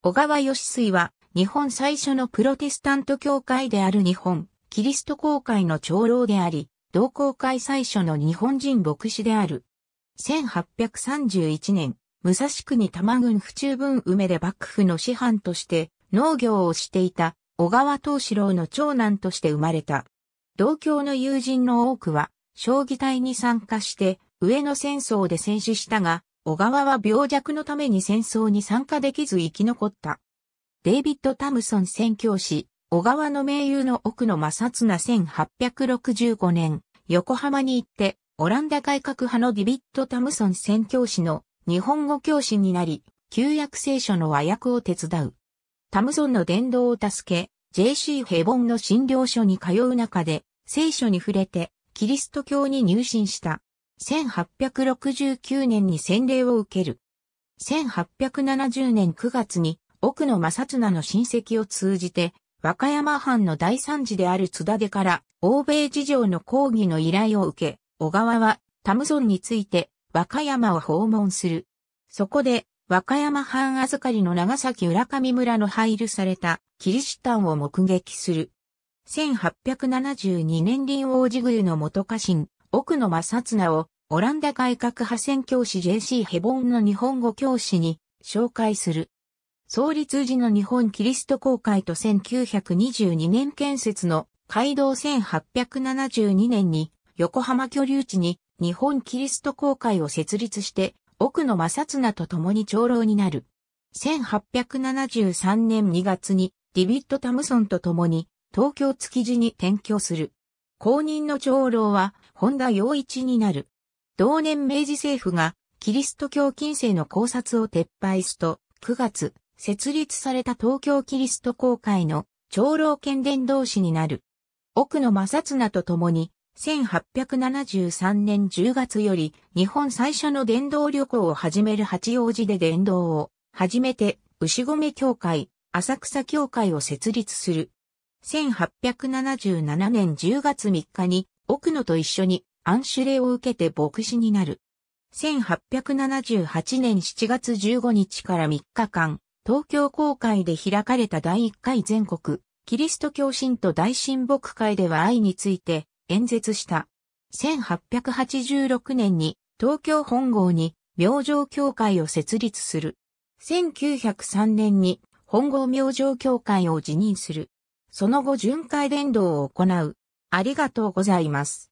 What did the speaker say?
小川義水は、日本最初のプロテスタント教会である日本、キリスト公会の長老であり、同公会最初の日本人牧師である。1831年、武蔵国玉郡府中分梅で幕府の師範として農業をしていた小川藤四郎の長男として生まれた。同郷の友人の多くは、将棋隊に参加して、上野戦争で戦死したが、小川は病弱のために戦争に参加できず生き残った。デイビッド・タムソン宣教師、小川の盟友の奥摩正綱1865年、横浜に行って、オランダ改革派のディビッド・タムソン宣教師の日本語教師になり、旧約聖書の和訳を手伝う。タムソンの伝道を助け、JC ヘボンの診療所に通う中で、聖書に触れて、キリスト教に入信した。1869年に洗礼を受ける。1870年9月に奥野正綱の親戚を通じて、和歌山藩の大惨事である津田でから欧米事情の抗議の依頼を受け、小川はタムソンについて和歌山を訪問する。そこで和歌山藩預かりの長崎浦上村の配慮されたキリシタンを目撃する。1872年林王子宮の元家臣、奥野正綱をオランダ改革派宣教師 JC ヘボンの日本語教師に紹介する。創立時の日本キリスト公会と1922年建設の街道1872年に横浜居留地に日本キリスト公会を設立して奥野正綱と共に長老になる。1873年2月にディビッド・タムソンと共に東京築地に転居する。公認の長老は本田洋一になる。同年明治政府がキリスト教近世の考察を撤廃すと、9月、設立された東京キリスト公会の長老県伝道師になる。奥野正綱と共に、1873年10月より日本最初の伝道旅行を始める八王子で伝道を初めて牛込教会、浅草教会を設立する。1877年10月3日に奥野と一緒に安守令を受けて牧師になる。1878年7月15日から3日間、東京公会で開かれた第1回全国、キリスト教信徒大親睦会では愛について演説した。1886年に東京本郷に明星協会を設立する。1903年に本郷明星協会を辞任する。その後巡回伝道を行う。ありがとうございます。